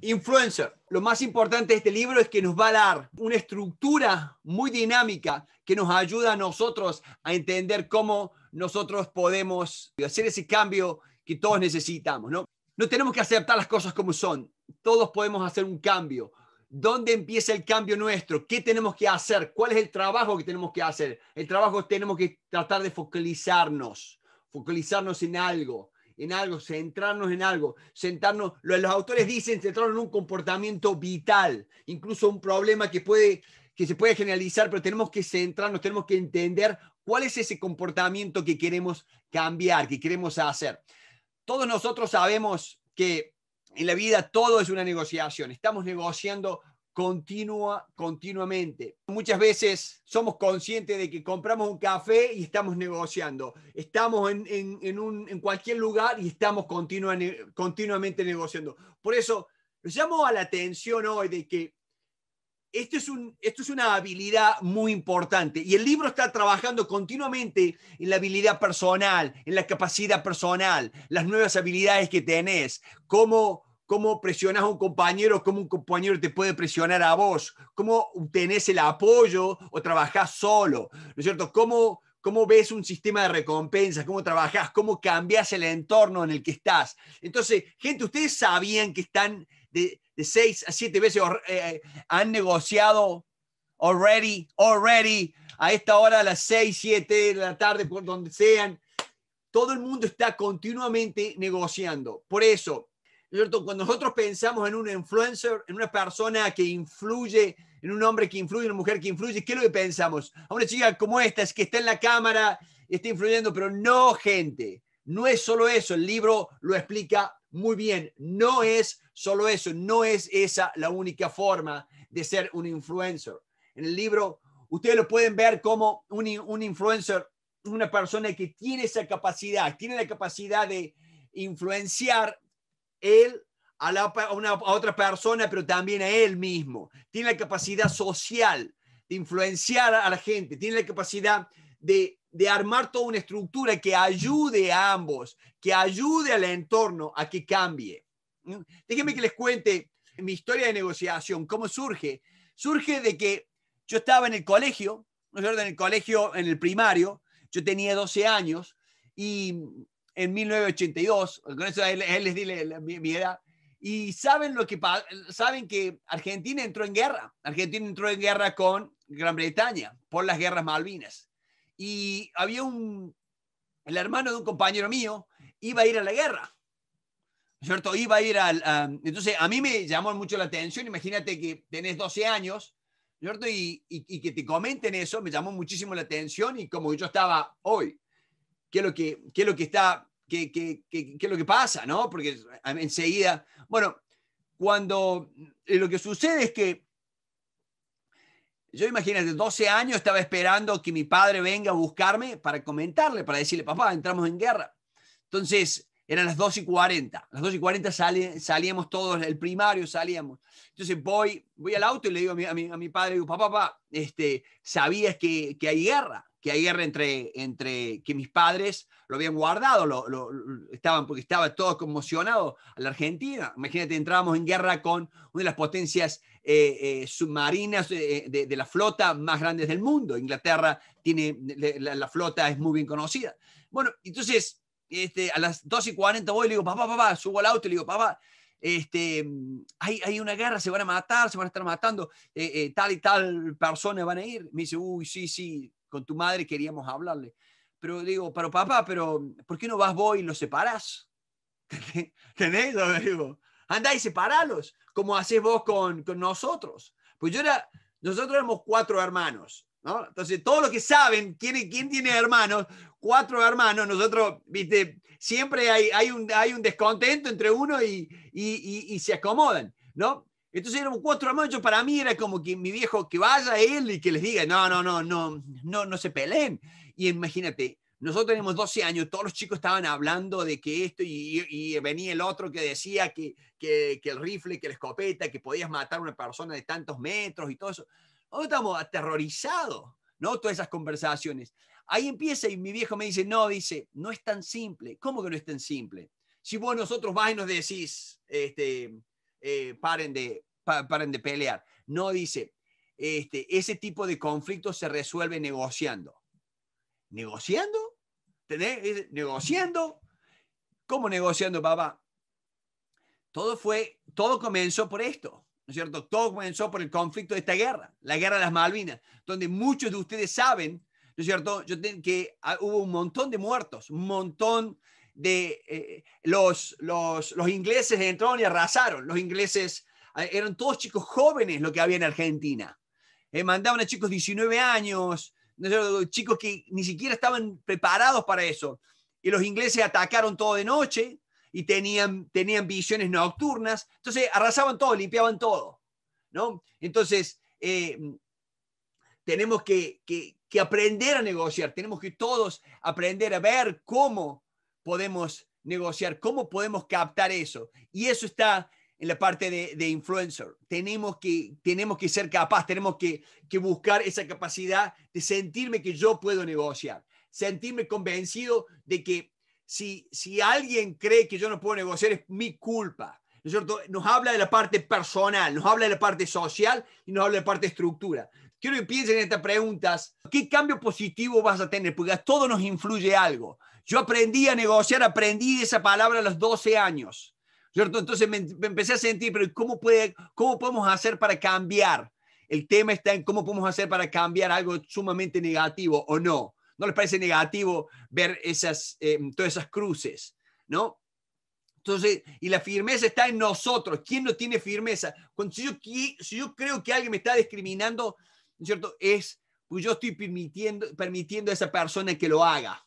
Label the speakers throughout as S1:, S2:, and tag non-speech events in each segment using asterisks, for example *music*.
S1: Influencer. Lo más importante de este libro es que nos va a dar una estructura muy dinámica que nos ayuda a nosotros a entender cómo nosotros podemos hacer ese cambio que todos necesitamos, ¿no? No tenemos que aceptar las cosas como son. Todos podemos hacer un cambio. ¿Dónde empieza el cambio nuestro? ¿Qué tenemos que hacer? ¿Cuál es el trabajo que tenemos que hacer? El trabajo tenemos que tratar de focalizarnos, focalizarnos en algo en algo, centrarnos en algo, sentarnos, los autores dicen centrarnos en un comportamiento vital, incluso un problema que, puede, que se puede generalizar, pero tenemos que centrarnos, tenemos que entender cuál es ese comportamiento que queremos cambiar, que queremos hacer. Todos nosotros sabemos que en la vida todo es una negociación, estamos negociando continua, continuamente. Muchas veces somos conscientes de que compramos un café y estamos negociando. Estamos en, un, en cualquier lugar y estamos continua, continuamente negociando. Por eso, llamo a la atención hoy de que esto es, un, esto es una habilidad muy importante y el libro está trabajando continuamente en la habilidad personal, en la capacidad personal, las nuevas habilidades que tenés, cómo cómo presionás a un compañero, cómo un compañero te puede presionar a vos, cómo tenés el apoyo o trabajás solo, ¿no es cierto? ¿Cómo, cómo ves un sistema de recompensas, cómo trabajás, cómo cambias el entorno en el que estás. Entonces, gente, ustedes sabían que están de, de seis a siete veces, eh, eh, han negociado already, already, a esta hora, a las seis, siete de la tarde, por donde sean. Todo el mundo está continuamente negociando. Por eso, cuando nosotros pensamos en un influencer, en una persona que influye, en un hombre que influye, en una mujer que influye, ¿qué es lo que pensamos? A una chica como esta, es que está en la cámara, está influyendo, pero no gente. No es solo eso, el libro lo explica muy bien. No es solo eso, no es esa la única forma de ser un influencer. En el libro, ustedes lo pueden ver como un, un influencer, una persona que tiene esa capacidad, tiene la capacidad de influenciar él a, otra persona, pero también a él mismo. Tiene la capacidad social de influenciar a la gente, tiene la capacidad de, armar toda una estructura que ayude a ambos, que ayude al entorno a que cambie. Déjenme que les cuente mi historia de negociación, cómo surge. Surge de que yo estaba en el colegio, En el colegio, en el primario, yo tenía 12 años y en 1982, con eso él, les dile mi, edad, y saben, lo que, saben que Argentina entró en guerra, Argentina entró en guerra con Gran Bretaña por las guerras Malvinas. Y había un, el hermano de un compañero mío iba a ir a la guerra, ¿cierto? Iba a ir al... entonces, a mí me llamó mucho la atención, imagínate que tenés 12 años, ¿cierto? Y, y, que te comenten eso, me llamó muchísimo la atención y como yo estaba hoy, ¿qué lo que, qué es lo que está qué, es lo que pasa, ¿no? Porque enseguida, bueno, cuando eh, lo que sucede es que yo imagínate, 12 años estaba esperando que mi padre venga a buscarme para comentarle, para decirle, papá, entramos en guerra. Entonces, eran las dos y 40. Las 2 y 40 salíamos todos, el primario salíamos. Entonces voy, voy al auto y le digo a mi, a padre, papá, papá, este, ¿sabías que, hay guerra? que hay guerra entre, entre que mis padres lo habían guardado, lo, estaban, porque estaba todo conmocionado a la Argentina. Imagínate, entrábamos en guerra con una de las potencias eh, eh, submarinas eh, de, la flota más grandes del mundo. Inglaterra tiene, la, flota es muy bien conocida. Bueno, entonces, este, a las 2 y 40 voy y le digo, papá, papá, subo al auto y le digo, papá, este, mm, hay, una guerra, se van a matar, se van a estar matando, tal y tal persona van a ir. Me dice, uy, sí, sí, con tu madre queríamos hablarle. Pero digo, pero papá, pero ¿por qué no vas vos y los separás? *laughs* ¿Entendés? Digo, anda y separalos, como haces vos con, nosotros. Pues yo era, nosotros éramos cuatro hermanos, ¿no? Entonces, todos los que saben quién, quién tiene hermanos, cuatro hermanos, nosotros, viste, siempre hay, hay, un, hay un descontento entre uno y, y, y, y se acomodan, ¿no? Entonces éramos cuatro hermanos, para mí era como que mi viejo, que vaya él y que les diga, no, no, no, no, no, no se peleen. Y imagínate, nosotros teníamos 12 años, todos los chicos estaban hablando de que esto y, venía el otro que decía que, que, el rifle, que la escopeta, que podías matar a una persona de tantos metros y todo eso. Nosotros estamos aterrorizados, ¿no? Todas esas conversaciones. Ahí empieza y mi viejo me dice, no, dice, no es tan simple. ¿Cómo que no es tan simple? Si vos nosotros vas y nos decís, este, eh, paren de, para paren de pelear. No dice, este, ese tipo de conflicto se resuelve negociando. ¿Negociando? ¿Tenés? ¿Negociando? ¿Cómo negociando, papá? Todo fue, todo comenzó por esto, ¿no es cierto? Todo comenzó por el conflicto de esta guerra, la guerra de las Malvinas, donde muchos de ustedes saben, ¿no es cierto? Yo tengo que ah, hubo un montón de muertos, un montón de eh, los, los, los ingleses entraron y arrasaron, los ingleses Ah, eran todos chicos jóvenes lo que había en Argentina. Eh, mandaban a chicos de 19 años, chicos que ni siquiera estaban preparados para eso. Y los ingleses atacaron todo de noche y tenían, tenían visiones nocturnas. Entonces arrasaban todo, limpiaban todo. ¿no? Entonces, eh, tenemos que, que aprender a negociar, tenemos que todos aprender a ver cómo podemos negociar, cómo podemos captar eso. Y eso está en la parte de, influencer. Tenemos que, tenemos que ser capaz, tenemos que, buscar esa capacidad de sentirme que yo puedo negociar, sentirme convencido de que si, si alguien cree que yo no puedo negociar es mi culpa. cierto? Nos habla de la parte personal, nos habla de la parte social y nos habla de la parte estructura. Quiero que piensen en estas preguntas. ¿Qué cambio positivo vas a tener? Porque a todos nos influye algo. Yo aprendí a negociar, aprendí esa palabra a los 12 años. ¿cierto? Entonces me, empecé a sentir, pero ¿cómo, puede, ¿cómo podemos hacer para cambiar? El tema está en cómo podemos hacer para cambiar algo sumamente negativo o no. ¿No les parece negativo ver esas, eh, todas esas cruces? ¿No? Entonces, y la firmeza está en nosotros. ¿Quién no tiene firmeza? Cuando si yo, si yo creo que alguien me está discriminando, ¿cierto? Es, pues yo estoy permitiendo, permitiendo a esa persona que lo haga.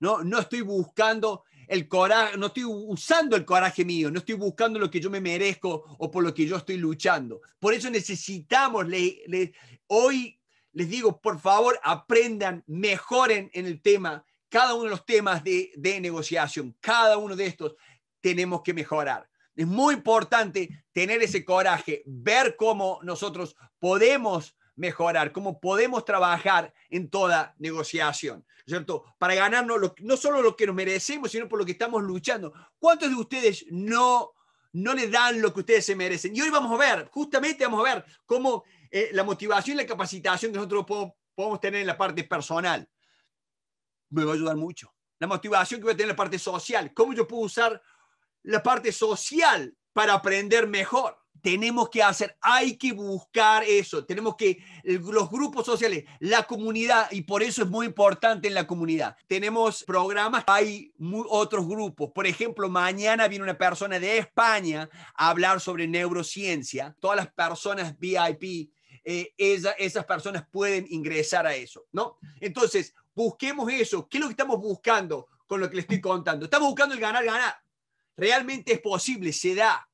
S1: No, no estoy buscando el coraje, no estoy usando el coraje mío, no estoy buscando lo que yo me merezco o por lo que yo estoy luchando. Por eso necesitamos, hoy les digo, por favor, aprendan, mejoren en el tema, cada uno de los temas de, de negociación, cada uno de estos tenemos que mejorar. Es muy importante tener ese coraje, ver cómo nosotros podemos mejorar, cómo podemos trabajar en toda negociación, ¿cierto? Para ganarnos no solo lo que nos merecemos, sino por lo que estamos luchando. ¿Cuántos de ustedes no, no le dan lo que ustedes se merecen? Y hoy vamos a ver, justamente vamos a ver cómo eh, la motivación y la capacitación que nosotros podemos tener en la parte personal me va a ayudar mucho. La motivación que voy a tener en la parte social, cómo yo puedo usar la parte social para aprender mejor tenemos que hacer, hay que buscar eso, tenemos que, los grupos sociales, la comunidad, y por eso es muy importante en la comunidad. Tenemos programas, hay otros grupos, por ejemplo, mañana viene una persona de España a hablar sobre neurociencia, todas las personas VIP, eh, esas personas pueden ingresar a eso, ¿no? Entonces, busquemos eso, ¿qué es lo que estamos buscando con lo que le estoy contando? Estamos buscando el ganar, ganar. Realmente es posible, se da,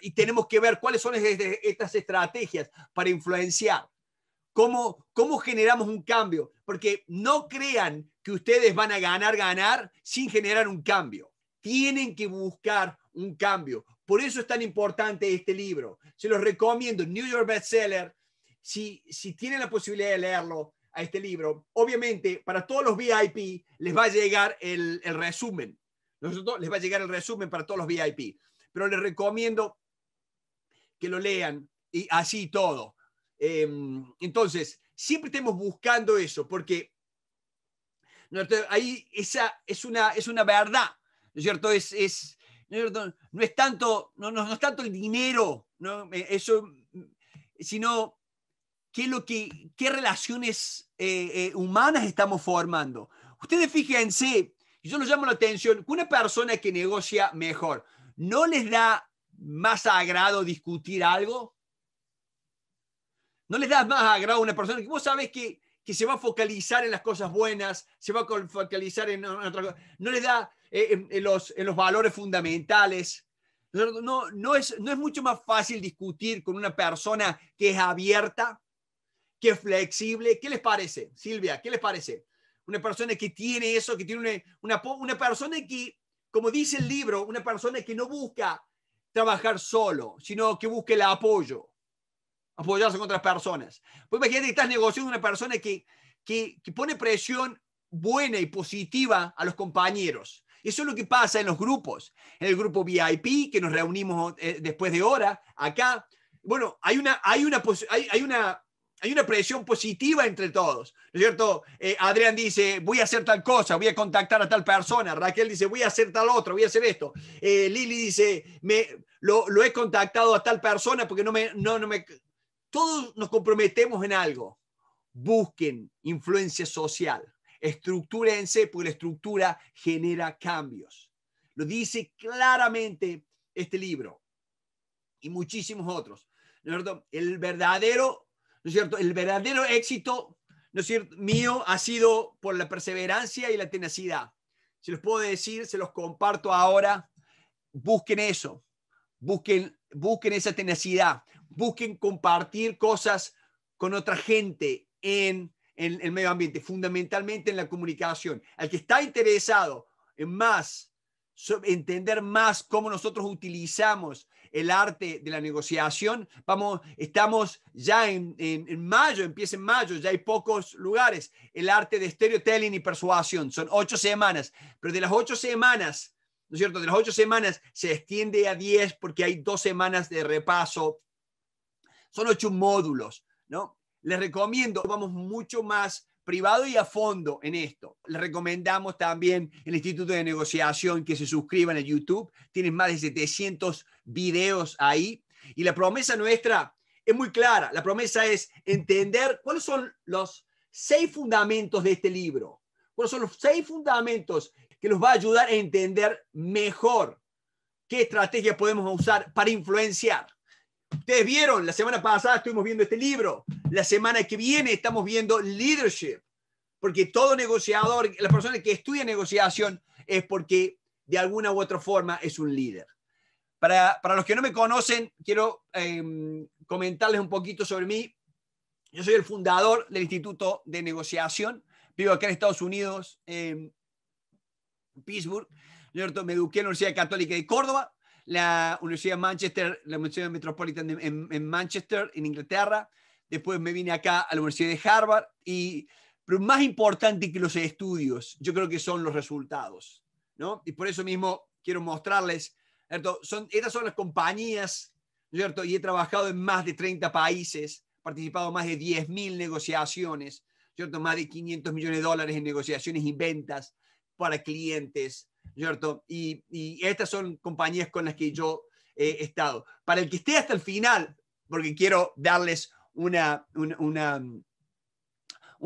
S1: y tenemos que ver cuáles son estas estrategias para influenciar. ¿Cómo, ¿Cómo generamos un cambio? Porque no crean que ustedes van a ganar, ganar sin generar un cambio. Tienen que buscar un cambio. Por eso es tan importante este libro. Se los recomiendo, New York Bestseller. Si, si tienen la posibilidad de leerlo, a este libro, obviamente para todos los VIP les va a llegar el, resumen. Nosotros les va a llegar el resumen para todos los VIP pero les recomiendo que lo lean y así todo. Em, entonces, siempre estemos buscando eso, porque ahí esa es una, es una verdad, ¿no es cierto? Es, ¿no, es tanto, no, tanto el dinero, eh, Eso, sino qué, lo que, qué relaciones eh, eh, humanas estamos formando. Ustedes fíjense, yo les llamo la atención, una persona que negocia mejor, ¿no les da más agrado discutir algo? ¿No les da más agrado una persona que vos sabes que, se va a focalizar en las cosas buenas, se va a focalizar en, otra cosa? ¿No les da eh, en, los, valores fundamentales? No, no, es, ¿No es mucho más fácil discutir con una persona que es abierta, que es flexible? ¿Qué les parece, Silvia? ¿Qué les parece? Una persona que tiene eso, que tiene una, una persona que como dice el libro, una persona que no busca trabajar solo, sino que busque el apoyo, apoyarse con otras personas. Pues imagínate que estás negociando una persona que, que, pone presión buena y positiva a los compañeros. Eso es lo que pasa en los grupos. En el grupo VIP, que nos reunimos eh, después de hora, acá, bueno, hay una, hay una, hay una hay una presión positiva entre todos, ¿no es cierto? Eh, Adrián dice, voy a hacer tal cosa, voy a contactar a tal persona, Raquel dice, voy a hacer tal otro, voy a hacer esto, eh, Lili dice, me, lo, he contactado a tal persona porque no me, no, no me... Todos nos comprometemos en algo. Busquen influencia social, estructúrense porque la estructura genera cambios. Lo dice claramente este libro y muchísimos otros. ¿no es el verdadero cierto? El verdadero éxito, ¿no es cierto?, mío ha sido por la perseverancia y la tenacidad. Se los puedo decir, se los comparto ahora. Busquen eso, busquen, busquen esa tenacidad, busquen compartir cosas con otra gente en, el medio ambiente, fundamentalmente en la comunicación. Al que está interesado en más, entender más cómo nosotros utilizamos el arte de la negociación. Vamos, estamos ya en, mayo, empieza en mayo, ya hay pocos lugares. El arte de storytelling y persuasión, son ocho semanas, pero de las ocho semanas, ¿no es cierto? De las ocho semanas se extiende a diez porque hay dos semanas de repaso. Son ocho módulos, ¿no? Les recomiendo, vamos mucho más privado y a fondo en esto. Les recomendamos también el Instituto de Negociación que se suscriban a YouTube. Tienen más de 700 videos ahí. Y la promesa nuestra es muy clara. La promesa es entender cuáles son los seis fundamentos de este libro. ¿Cuáles son los seis fundamentos que nos va a ayudar a entender mejor qué estrategias podemos usar para influenciar? Ustedes vieron, la semana pasada estuvimos viendo este libro, la semana que viene estamos viendo leadership, porque todo negociador, la persona que estudia negociación es porque de alguna u otra forma es un líder. Para, los que no me conocen, quiero em, comentarles un poquito sobre mí. Yo soy el fundador del Instituto de Negociación, vivo acá en Estados Unidos, en Pittsburgh. me eduqué en la Universidad Católica de Córdoba, la Universidad de Manchester, la Universidad Metropolitana en, Manchester, en Inglaterra. Después me vine acá a la Universidad de Harvard. Y, pero más importante que los estudios, yo creo que son los resultados. ¿no? Y por eso mismo quiero mostrarles, ¿cierto? Son, estas son las compañías, ¿cierto? Y he trabajado en más de 30 países, participado en más de 10.000 negociaciones, ¿cierto? Más de 500 millones de dólares en negociaciones y ventas para clientes, y, estas son compañías con las que yo he estado. Para el que esté hasta el final, porque quiero darles una, un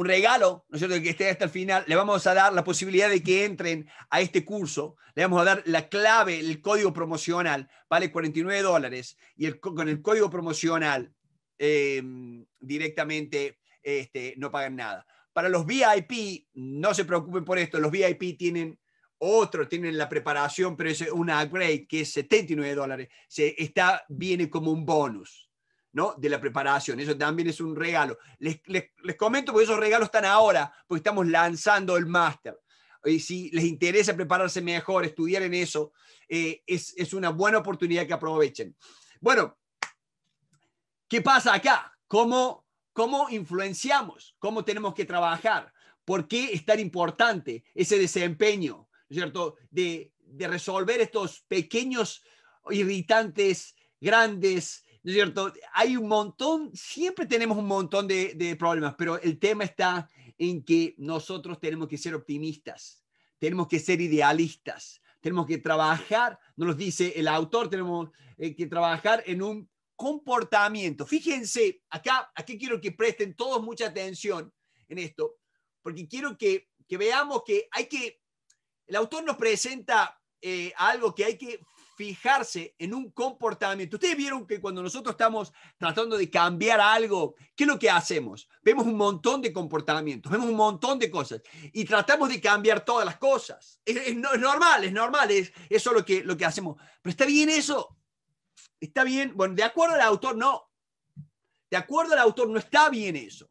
S1: regalo, ¿no el que esté hasta el final, le vamos a dar la posibilidad de que entren a este curso, le vamos a dar la clave, el código promocional, vale 49 dólares, y con el código promocional em, directamente este, no pagan nada. Para los VIP, no se preocupen por esto, los VIP tienen otro tienen la preparación, pero es una upgrade que es 79 dólares. Se, está, viene como un bonus ¿no? de la preparación. Eso también es un regalo. Les, les, comento porque esos regalos están ahora, porque estamos lanzando el máster. Y si les interesa prepararse mejor, estudiar en eso, eh, es, es una buena oportunidad que aprovechen. Bueno, ¿qué pasa acá? ¿Cómo, cómo influenciamos? ¿Cómo tenemos que trabajar? ¿Por qué es tan importante ese desempeño? cierto?, de, de, resolver estos pequeños irritantes grandes, ¿no es cierto? Hay un montón, siempre tenemos un montón de, de problemas, pero el tema está en que nosotros tenemos que ser optimistas, tenemos que ser idealistas, tenemos que trabajar, nos lo dice el autor, tenemos eh, que trabajar en un comportamiento. Fíjense, acá, aquí quiero que presten todos mucha atención en esto, porque quiero que, que veamos que hay que el autor nos presenta eh, algo que hay que fijarse en un comportamiento. Ustedes vieron que cuando nosotros estamos tratando de cambiar algo, ¿qué es lo que hacemos? Vemos un montón de comportamientos, vemos un montón de cosas y tratamos de cambiar todas las cosas. Es, normal, es normal, es eso lo que, lo que hacemos. Pero está bien eso. Está bien, bueno, de acuerdo al autor, no. De acuerdo al autor, no está bien eso.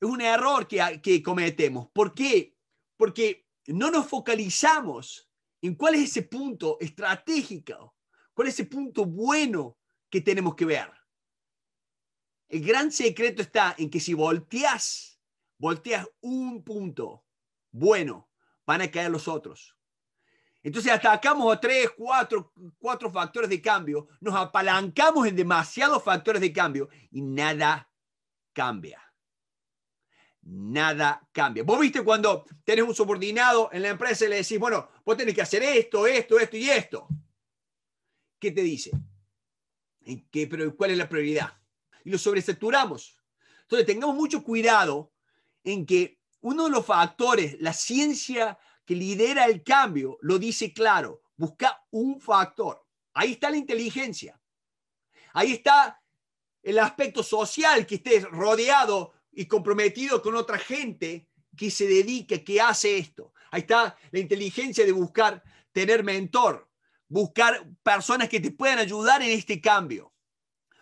S1: Es un error que, que cometemos. ¿Por qué? Porque no nos focalizamos en cuál es ese punto estratégico, cuál es ese punto bueno que tenemos que ver. El gran secreto está en que si volteas, volteas un punto bueno, van a caer los otros. Entonces atacamos a tres, cuatro, cuatro factores de cambio, nos apalancamos en demasiados factores de cambio y nada cambia nada cambia. Vos viste cuando tenés un subordinado en la empresa y le decís, bueno, vos tenés que hacer esto, esto, esto y esto. ¿Qué te dice? pero ¿Cuál es la prioridad? Y lo sobresaturamos. Entonces, tengamos mucho cuidado en que uno de los factores, la ciencia que lidera el cambio, lo dice claro, busca un factor. Ahí está la inteligencia. Ahí está el aspecto social que estés rodeado y comprometido con otra gente que se dedique, que hace esto. Ahí está la inteligencia de buscar tener mentor, buscar personas que te puedan ayudar en este cambio.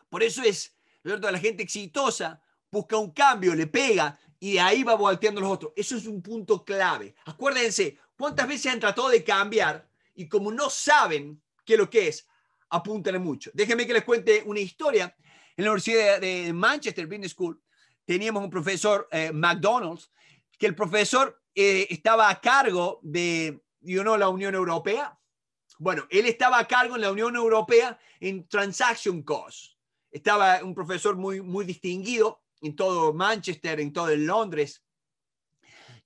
S1: Por eso es, ¿verdad? la gente exitosa busca un cambio, le pega y ahí va volteando los otros. Eso es un punto clave. Acuérdense, ¿cuántas veces han tratado de cambiar y como no saben qué es lo que es, apúntenle mucho? Déjenme que les cuente una historia. En la Universidad de Manchester Business School teníamos un profesor, eh, McDonald's, que el profesor eh, estaba a cargo de, you know, la Unión Europea. Bueno, él estaba a cargo en la Unión Europea en transaction costs. Estaba un profesor muy, muy distinguido en todo Manchester, en todo Londres.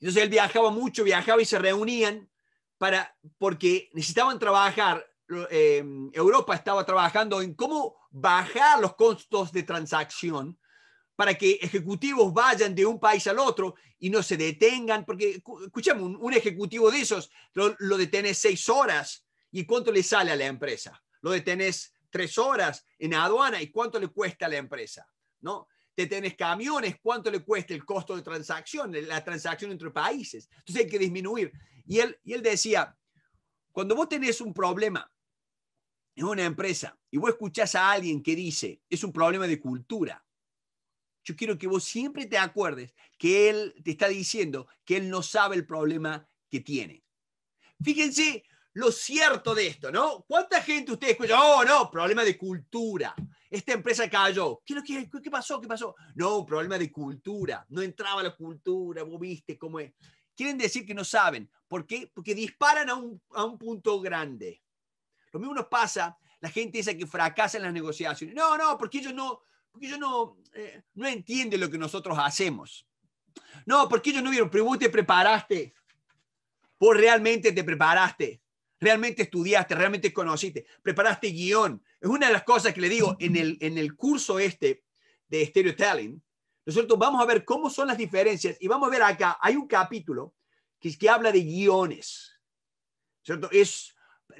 S1: Entonces él viajaba mucho, viajaba y se reunían para, porque necesitaban trabajar. Eh, Europa estaba trabajando en cómo bajar los costos de transacción para que ejecutivos vayan de un país al otro y no se detengan, porque escuchemos, un, ejecutivo de esos lo, detenes seis horas y cuánto le sale a la empresa. Lo detenés tres horas en aduana y cuánto le cuesta a la empresa. ¿no? Detenés camiones, cuánto le cuesta el costo de transacción, la transacción entre países. Entonces hay que disminuir. Y él, y él decía, cuando vos tenés un problema en una empresa y vos escuchás a alguien que dice, es un problema de cultura, yo quiero que vos siempre te acuerdes que Él te está diciendo que Él no sabe el problema que tiene. Fíjense lo cierto de esto, ¿no? ¿Cuánta gente ustedes escucha, oh, no, problema de cultura? Esta empresa cayó. ¿Qué, pasó? ¿Qué pasó? No, problema de cultura. No entraba la cultura, vos viste cómo es. Quieren decir que no saben. ¿Por qué? Porque disparan a un, a un punto grande. Lo mismo nos pasa la gente esa que fracasa en las negociaciones. No, no, porque ellos no, porque ellos no, eh, no entienden lo que nosotros hacemos. No, porque ellos no vieron, pero vos te preparaste, vos realmente te preparaste, realmente estudiaste, realmente conociste, preparaste guión. Es una de las cosas que le digo en el, en el curso este de Stereotelling. ¿no nosotros Vamos a ver cómo son las diferencias y vamos a ver acá, hay un capítulo que, que habla de guiones, ¿cierto? Es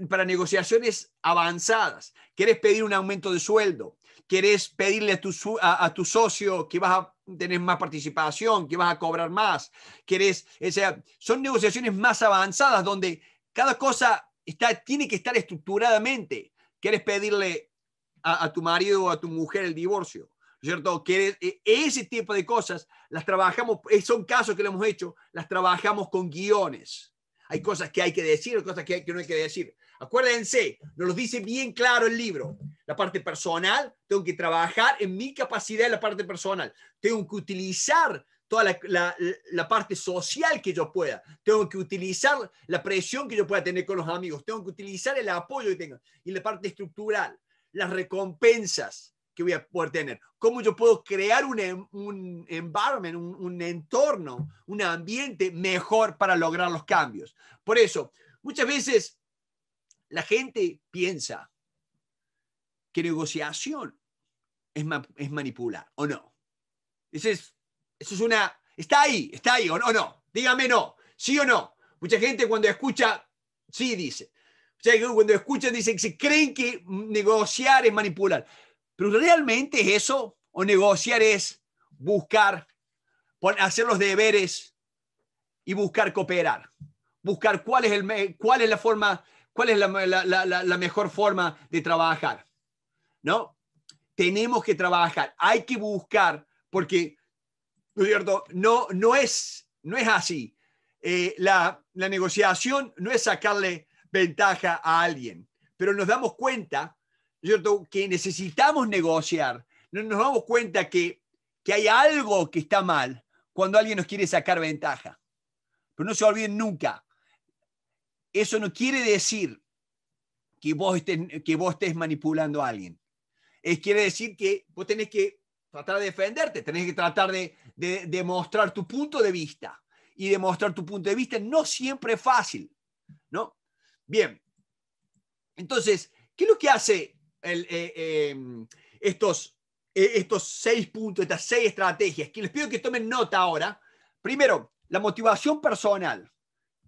S1: para negociaciones avanzadas. ¿Quieres pedir un aumento de sueldo? quieres pedirle a tu, socio que vas a tener más participación, que vas a cobrar más, quieres, o sea, son negociaciones más avanzadas donde cada cosa está, tiene que estar estructuradamente. Quieres pedirle a, tu marido o a tu mujer el divorcio. ¿cierto? Que e, ese tipo de cosas las trabajamos, eh, son casos que lo hemos hecho, las trabajamos con guiones. Hay cosas que hay que decir, cosas que no hay que decir. Acuérdense, nos lo dice bien claro el libro. La parte personal, tengo que trabajar en mi capacidad en la parte personal. Tengo que utilizar toda la, parte social que yo pueda. Tengo que utilizar la presión que yo pueda tener con los amigos. Tengo que utilizar el apoyo que tengo. Y la parte estructural, las recompensas que voy a poder tener. Cómo yo puedo crear un, em, un environment, un entorno, un ambiente mejor para lograr los cambios. Por eso, muchas veces la gente piensa que negociación es, es manipular, ¿o no? Eso es, eso es una... Está ahí, está ahí, ¿o no? Dígame no, sí o no. Mucha gente cuando escucha, sí dice. cuando escuchan dice que se creen que negociar es manipular. Pero realmente eso, o negociar es buscar, hacer los deberes y buscar cooperar, buscar cuál es, el, cuál es la forma ¿Cuál es la, mejor forma de trabajar? ¿No? Tenemos que trabajar, hay que buscar, porque, ¿no es No, no, es, no es así. Eh, la, negociación no es sacarle ventaja a alguien, pero nos damos cuenta, que necesitamos negociar, nos damos cuenta que, que hay algo que está mal cuando alguien nos quiere sacar ventaja. Pero no se olviden nunca, eso no quiere decir que vos estés, que vos estés manipulando a alguien. Es, quiere decir que vos tenés que tratar de defenderte, tenés que tratar de, demostrar tu punto de vista. Y demostrar tu punto de vista no siempre es fácil, ¿no? Bien. Entonces, ¿qué es lo que hace eh, em, estos, eh, estos seis puntos, estas seis estrategias? Que les pido que tomen nota ahora. Primero, la motivación personal,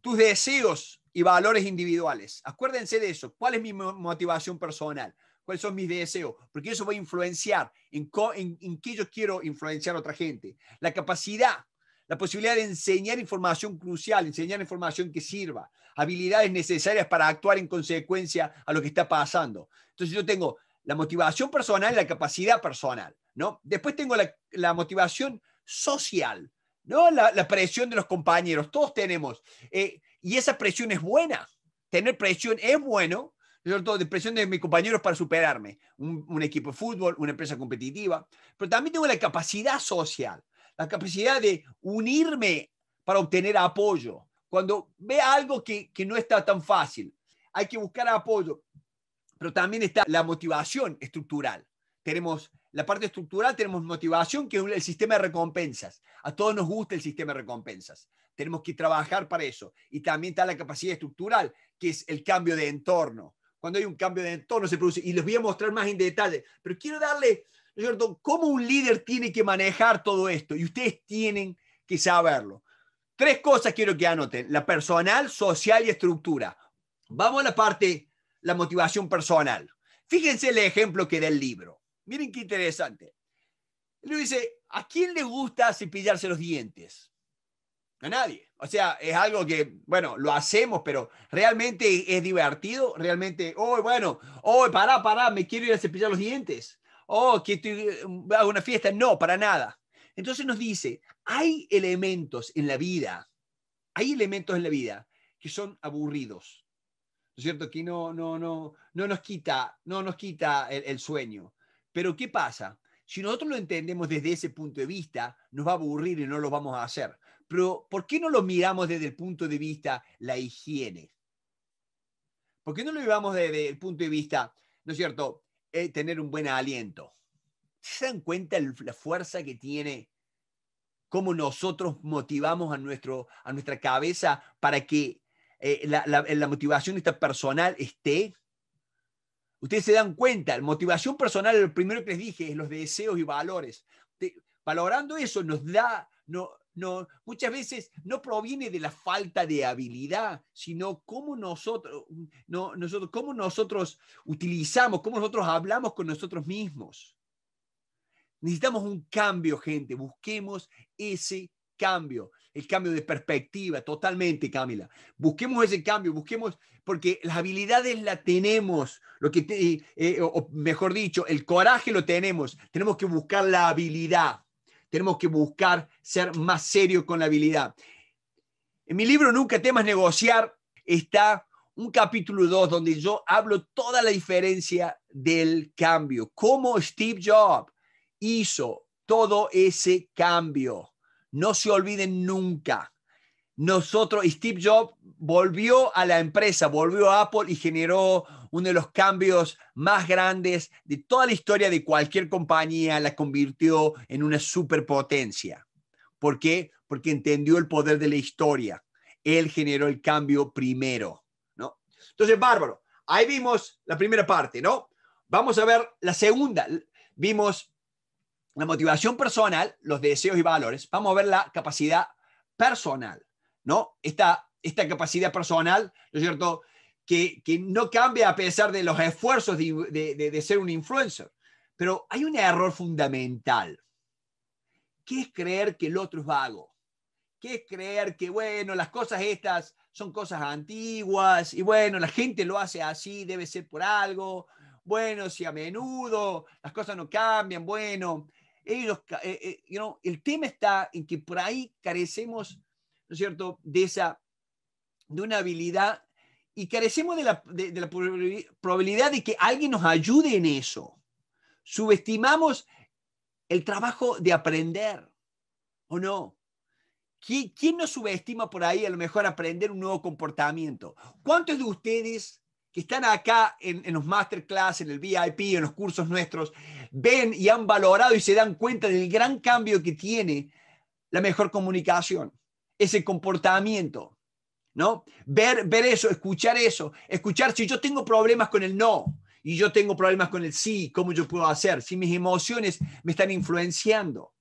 S1: tus deseos y valores individuales. Acuérdense de eso. ¿Cuál es mi motivación personal? ¿Cuáles son mis deseos? Porque eso va a influenciar en, en, en qué yo quiero influenciar a otra gente. La capacidad, la posibilidad de enseñar información crucial, enseñar información que sirva, habilidades necesarias para actuar en consecuencia a lo que está pasando. Entonces yo tengo la motivación personal y la capacidad personal, ¿no? Después tengo la, la motivación social, ¿no? La, presión de los compañeros, todos tenemos. Eh, y esa presión es buena. Tener presión es bueno, Yo todo de presión de mis compañeros para superarme. Un, equipo de fútbol, una empresa competitiva. Pero también tengo la capacidad social, la capacidad de unirme para obtener apoyo. Cuando ve algo que, que no está tan fácil, hay que buscar apoyo. Pero también está la motivación estructural. Tenemos la parte estructural tenemos motivación, que es el sistema de recompensas. A todos nos gusta el sistema de recompensas. Tenemos que trabajar para eso. Y también está la capacidad estructural, que es el cambio de entorno. Cuando hay un cambio de entorno se produce, y les voy a mostrar más en detalle, pero quiero darle, ¿no es cierto?, cómo un líder tiene que manejar todo esto. Y ustedes tienen que saberlo. Tres cosas quiero que anoten, la personal, social y estructura. Vamos a la parte, la motivación personal. Fíjense el ejemplo que da el libro. Miren qué interesante. Él dice, ¿a quién le gusta cepillarse los dientes? A nadie. O sea, es algo que, bueno, lo hacemos, pero realmente es divertido, realmente, oh, bueno, oh, para, para, me quiero ir a cepillar los dientes, oh, que estoy, eh, hago una fiesta, no, para nada. Entonces nos dice, hay elementos en la vida, hay elementos en la vida que son aburridos, ¿no es cierto? Que no, no, no, no nos quita, no nos quita el sueño. Pero ¿qué pasa? Si nosotros lo entendemos desde ese punto de vista, nos va a aburrir y no lo vamos a hacer pero ¿por qué no lo miramos desde el punto de vista la higiene? ¿Por qué no lo miramos desde el punto de vista, ¿no es cierto?, eh, tener un buen aliento. ¿Se dan cuenta la fuerza que tiene cómo nosotros motivamos a, nuestro, a nuestra cabeza para que eh, la, la, motivación personal esté. Ustedes se dan cuenta, la motivación personal, lo primero que les dije, es los deseos y valores. valorando eso nos da, no, no, muchas veces no proviene de la falta de habilidad, sino cómo nosotros, nosotros, cómo nosotros utilizamos, cómo nosotros hablamos con nosotros mismos. Necesitamos un cambio, gente. Busquemos ese cambio, el cambio de perspectiva, totalmente, Camila. Busquemos ese cambio, busquemos, porque las habilidades las tenemos, lo que eh, o mejor dicho, el coraje lo tenemos. Tenemos que buscar la habilidad tenemos que buscar ser más serio con la habilidad. En mi libro Nunca temas negociar está un capítulo 2 donde yo hablo toda la diferencia del cambio, cómo Steve Jobs hizo todo ese cambio. No se olviden nunca. Nosotros, Steve Jobs volvió a la empresa, volvió a Apple y generó uno de los cambios más grandes de toda la historia de cualquier compañía, la convirtió en una superpotencia. ¿Por qué? Porque entendió el poder de la historia. Él generó el cambio primero, ¿no? Entonces, bárbaro. Ahí vimos la primera parte, ¿no? Vamos a ver la segunda. Vimos la motivación personal, los deseos y valores. Vamos a ver la capacidad personal, ¿no? Esta, esta capacidad personal, ¿no es cierto? que, no cambia a pesar de los esfuerzos de, ser un influencer. Pero hay un error fundamental, que es creer que el otro es vago, que es creer que, bueno, las cosas estas son cosas antiguas y bueno, la gente lo hace así, debe ser por algo, bueno, si a menudo las cosas no cambian, bueno, ellos, eh, eh, el tema está en que por ahí carecemos, ¿no es cierto?, de esa, de una habilidad y carecemos de la, probabilidad de que alguien nos ayude en eso. Subestimamos el trabajo de aprender, ¿o no? ¿Quién, nos subestima por ahí a lo mejor aprender un nuevo comportamiento? ¿Cuántos de ustedes que están acá en, en los masterclass, en el VIP, en los cursos nuestros, ven y han valorado y se dan cuenta del gran cambio que tiene la mejor comunicación, ese comportamiento? ¿no? Ver, ver eso, escuchar eso, escuchar si yo tengo problemas con el no y yo tengo problemas con el sí, ¿cómo yo puedo hacer? Si mis emociones me están influenciando,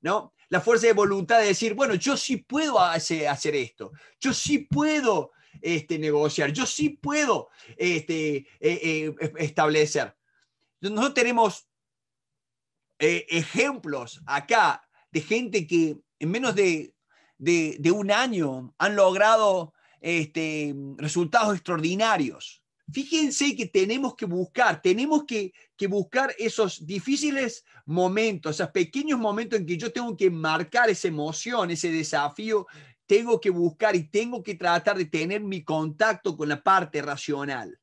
S1: ¿no? La fuerza de voluntad de decir, bueno, yo sí puedo hacer, esto, yo sí puedo este, negociar, yo sí puedo este, eh, eh, establecer. Nosotros tenemos eh, ejemplos acá de gente que en menos de de, un año han logrado este, resultados extraordinarios. Fíjense que tenemos que buscar, tenemos que, que, buscar esos difíciles momentos, esos pequeños momentos en que yo tengo que marcar esa emoción, ese desafío, tengo que buscar y tengo que tratar de tener mi contacto con la parte racional.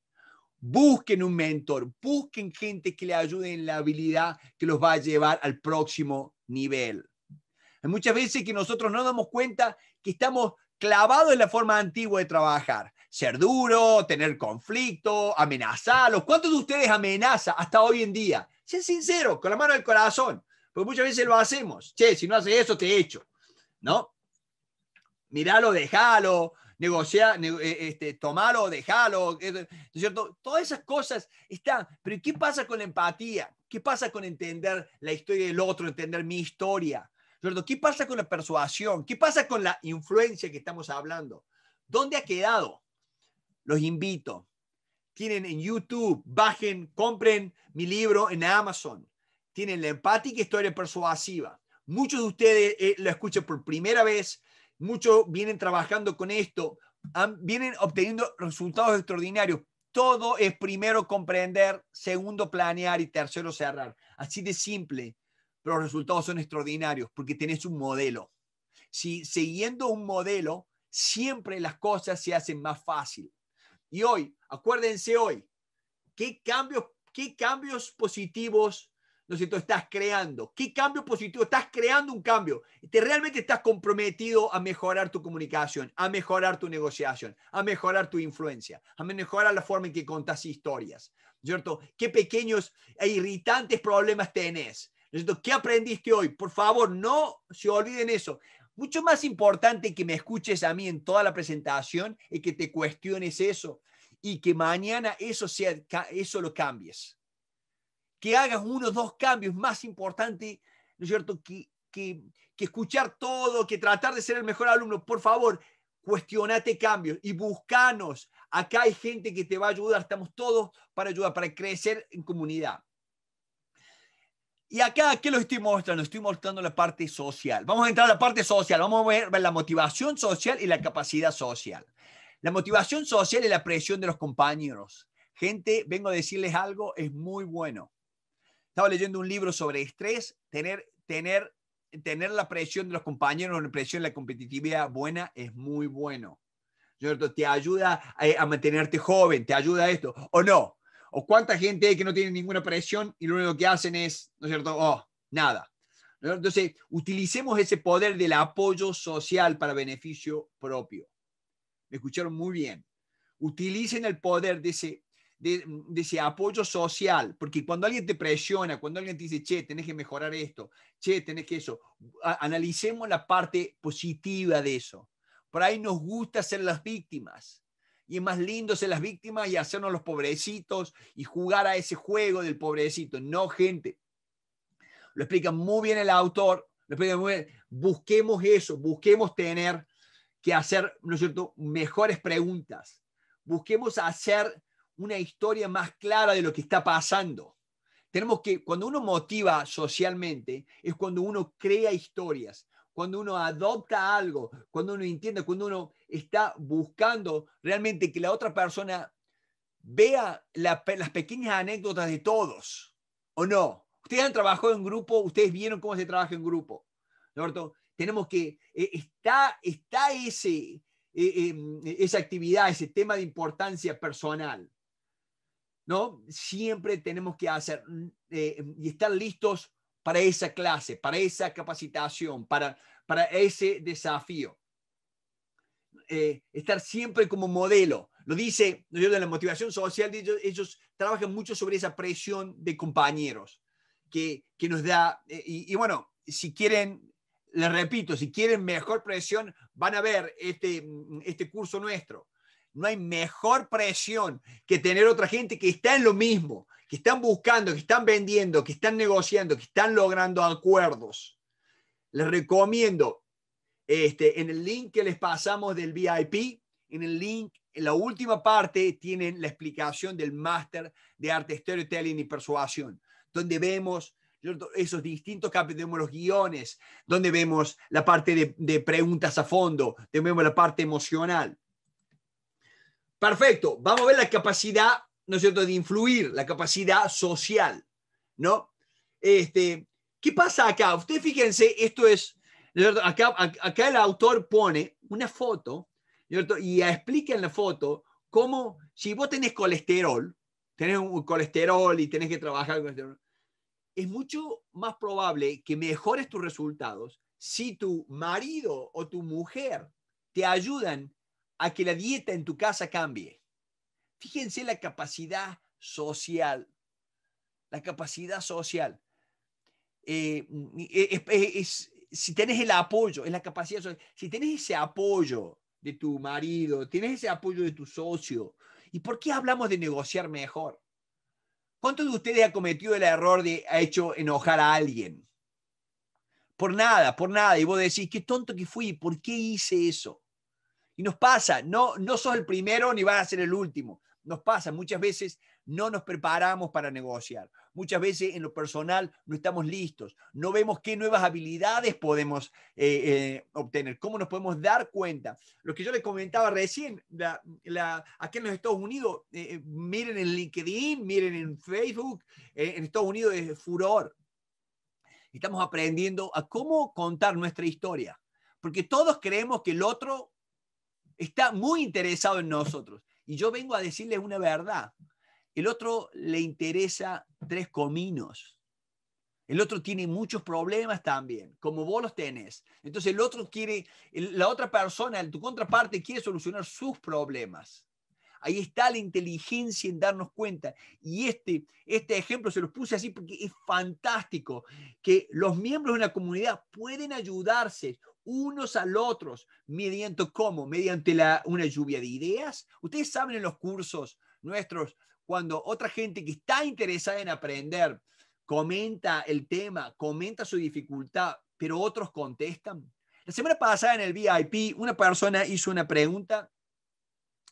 S1: Busquen un mentor, busquen gente que le ayude en la habilidad que los va a llevar al próximo nivel. Hay muchas veces que nosotros no damos cuenta que estamos clavados en la forma antigua de trabajar. Ser duro, tener conflicto, amenazarlos. ¿Cuántos de ustedes amenaza hasta hoy en día? Sean sinceros, con la mano del corazón. Porque muchas veces lo hacemos. Che, si no haces eso, te echo. ¿No? Miralo, déjalo negociar, eh, este, tomarlo, dejarlo, cierto? Todas esas cosas están, pero ¿qué pasa con la empatía? ¿Qué pasa con entender la historia del otro, entender mi historia? ¿qué pasa con la persuasión? ¿Qué pasa con la influencia que estamos hablando? ¿Dónde ha quedado? Los invito. Tienen en YouTube, bajen, compren mi libro en Amazon. Tienen la empática historia persuasiva. Muchos de ustedes eh, lo escuchan por primera vez. Muchos vienen trabajando con esto. vienen obteniendo resultados extraordinarios. Todo es primero comprender, segundo planear y tercero cerrar. Así de simple pero los resultados son extraordinarios porque tenés un modelo. Si siguiendo un modelo, siempre las cosas se hacen más fácil. Y hoy, acuérdense hoy, ¿qué cambios, qué cambios positivos ¿no Estás creando. ¿Qué cambio positivo? Estás creando un cambio. Te, realmente estás comprometido a mejorar tu comunicación, a mejorar tu negociación, a mejorar tu influencia, a mejorar la forma en que contas historias, ¿cierto? ¿Qué pequeños e irritantes problemas tenés? ¿qué aprendiste hoy? Por favor, no se olviden eso. Mucho más importante que me escuches a mí en toda la presentación y que te cuestiones eso y que mañana eso, sea, eso lo cambies. Que hagas uno o dos cambios más importantes, ¿no es cierto? Que, que, que escuchar todo, que tratar de ser el mejor alumno. Por favor, cuestionate cambios y buscanos. Acá hay gente que te va a ayudar. Estamos todos para ayudar, para crecer en comunidad. Y acá, ¿qué lo estoy mostrando? Estoy mostrando la parte social. Vamos a entrar a la parte social. Vamos a ver la motivación social y la capacidad social. La motivación social es la presión de los compañeros. Gente, vengo a decirles algo, es muy bueno. Estaba leyendo un libro sobre estrés. Tener, tener, tener la presión de los compañeros, la presión de la competitividad buena es muy bueno. ¿Cierto? Te ayuda a, eh, a mantenerte joven, te ayuda esto. ¿O no? O cuánta gente hay que no tiene ninguna presión y lo único que hacen es, ¿no es cierto? Oh, nada. Entonces, utilicemos ese poder del apoyo social para beneficio propio. Me escucharon muy bien. Utilicen el poder de ese, de, de ese apoyo social, porque cuando alguien te presiona, cuando alguien te dice, che, tenés que mejorar esto, che, tenés que eso, analicemos la parte positiva de eso. Por ahí nos gusta ser las víctimas y más lindo ser las víctimas y hacernos los pobrecitos y jugar a ese juego del pobrecito. No, gente. Lo explica muy bien el autor. Busquemos eso, busquemos tener que hacer, ¿no es cierto?, mejores preguntas. Busquemos hacer una historia más clara de lo que está pasando. Tenemos que, cuando uno motiva socialmente, es cuando uno crea historias cuando uno adopta algo, cuando uno entiende, cuando uno está buscando realmente que la otra persona vea las pequeñas anécdotas de todos, ¿o no? Ustedes han trabajado en grupo, ustedes vieron cómo se trabaja en grupo, ¿no? Tenemos que, eh, está, está ese, eh, em, esa actividad, ese tema de importancia personal, ¿no? Siempre tenemos que hacer mm, eh, y estar listos para esa clase, para esa capacitación, para, para ese desafío. Eh, estar siempre como modelo. Lo dice, de la motivación social, ellos, ellos, trabajan mucho sobre esa presión de compañeros que, nos da, eh, y, bueno, si quieren, les repito, si quieren mejor presión, van a ver este, mm, este curso nuestro. No hay mejor presión que tener otra gente que está en lo mismo, que están buscando, que están vendiendo, que están negociando, que están logrando acuerdos, les recomiendo este, en el link que les pasamos del VIP, en el link, en la última parte tienen la explicación del máster de arte storytelling y persuasión, donde vemos esos distintos capítulos, vemos los guiones, donde vemos la parte de, de preguntas a fondo, donde vemos la parte emocional. Perfecto, vamos a ver la capacidad ¿no es cierto?, de influir, la capacidad social, ¿no? Este, ¿Qué pasa acá? Usted fíjense, esto es, acá, acá el autor pone una foto, ¿no y explica en la foto cómo, si vos tenés colesterol, tenés un colesterol y tenés que trabajar con colesterol, es mucho más probable que mejores tus resultados si tu marido o tu mujer te ayudan a que la dieta en tu casa cambie. Fíjense la capacidad social, la capacidad social. Eh, eh, si tienes el apoyo, es la capacidad social. Si tienes ese apoyo de tu marido, tienes ese apoyo de tu socio, ¿y por qué hablamos de negociar mejor? ¿Cuántos de ustedes ha cometido el error de ha hecho enojar a alguien? Por nada, por nada. Y vos decís, qué tonto que fui, ¿por qué hice eso? Y nos pasa, no, no sos el primero ni vas a ser el último nos pasa, muchas veces no nos preparamos para negociar, muchas veces en lo personal no estamos listos, no vemos qué nuevas habilidades podemos eh, eh, obtener, cómo nos podemos dar cuenta. Lo que yo les comentaba recién, aquí en los Estados Unidos, eh, miren en LinkedIn, miren en Facebook, en Estados Unidos es furor. Estamos aprendiendo a cómo contar nuestra historia, porque todos creemos que el otro está muy interesado en nosotros. Y yo vengo a decirles una verdad. El otro le interesa tres cominos. El otro tiene muchos problemas también, como vos los tenés. Entonces el otro quiere, la otra persona, tu contraparte quiere solucionar sus problemas. Ahí está la inteligencia en darnos cuenta. Y este, este ejemplo se los puse así porque es fantástico, que los miembros de una comunidad pueden ayudarse, unos al otros. ¿Mediante cómo? Mediante una lluvia de ideas. Ustedes saben en los cursos nuestros, cuando otra gente que está interesada en aprender comenta el tema, comenta su dificultad, pero otros contestan. La semana pasada en el VIP, una persona hizo una pregunta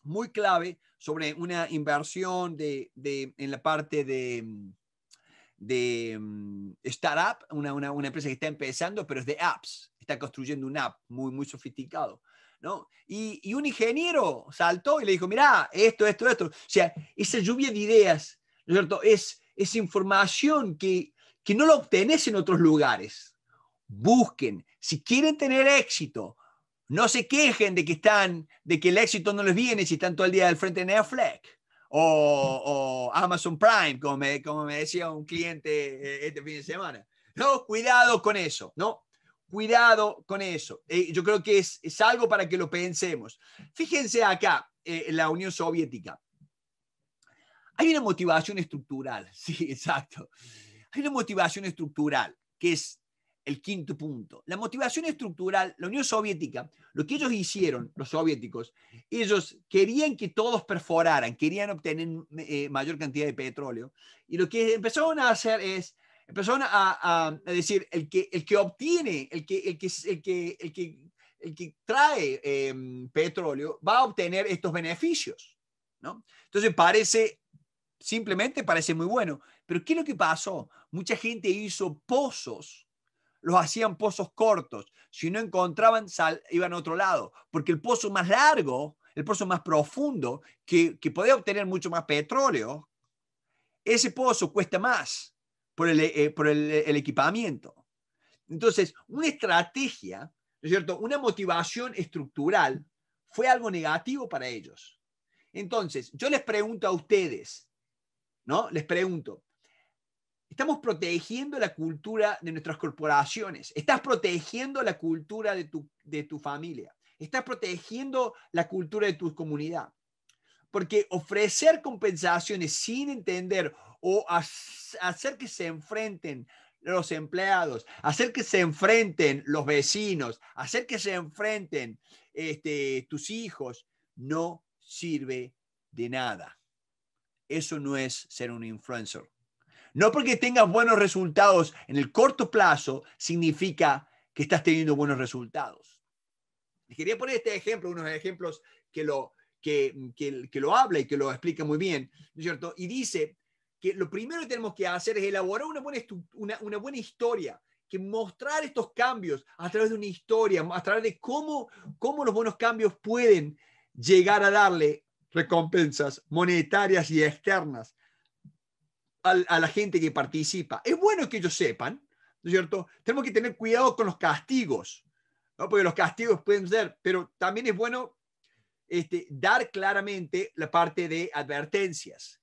S1: muy clave sobre una inversión de, en la parte de, de mm, startup, una, una, empresa que está empezando, pero es de apps está construyendo una app muy, muy sofisticado. ¿no? Y, un ingeniero saltó y le dijo, mira, esto, esto, esto. O sea, esa lluvia de ideas, ¿no es cierto? Es, es información que, que no la obtenés en otros lugares. Busquen, si quieren tener éxito, no se quejen de que están, de que el éxito no les viene si están todo el día al frente de Netflix. O, o, Amazon Prime, como como me decía un cliente eh, este fin de semana. No, cuidado con eso, ¿no? Cuidado con eso. Eh, yo creo que es, algo para que lo pensemos. Fíjense acá, eh, la Unión Soviética. Hay una motivación estructural, *laughs* sí, exacto. Hay una motivación estructural, que es el quinto punto. La motivación estructural, la Unión Soviética, lo que ellos hicieron, los soviéticos, ellos querían que todos perforaran, querían obtener eh, mayor cantidad de petróleo, y lo que empezaron a hacer es empezaron a, decir, el que, el que obtiene, el que, que, el que, el que, trae em, petróleo va a obtener estos beneficios, ¿no? Entonces parece, simplemente parece muy bueno, pero ¿qué es lo que pasó? Mucha gente hizo pozos, los hacían pozos cortos, si no encontraban sal, iban a otro lado, porque el pozo más largo, el pozo más profundo, que, que podía obtener mucho más petróleo, ese pozo cuesta más por eh, eh, el, equipamiento. Entonces, una estrategia, ¿no es cierto? Una motivación estructural fue algo negativo para ellos. Entonces, yo les pregunto a ustedes, ¿no? Les pregunto, estamos protegiendo la cultura de nuestras corporaciones, estás protegiendo la cultura de tu, de tu familia, estás protegiendo la cultura de tu comunidad. Porque ofrecer compensaciones sin entender o hacer que se enfrenten los empleados, hacer que se enfrenten los vecinos, hacer que se enfrenten este, tus hijos, no sirve de nada. Eso no es ser un influencer. No porque tengas buenos resultados en el corto plazo significa que estás teniendo buenos resultados. quería poner este ejemplo, unos ejemplos que lo, que, que lo habla y que lo explica muy bien, ¿no es cierto? Y dice que lo primero que tenemos que hacer es elaborar una buena, una, una buena historia, que mostrar estos cambios a través de una historia, a través de cómo, cómo los buenos cambios pueden llegar a darle recompensas monetarias y externas a, a la gente que participa. Es bueno que ellos sepan, ¿no es cierto? Tenemos que tener cuidado con los castigos, ¿no? porque los castigos pueden ser, pero también es bueno este, dar claramente la parte de advertencias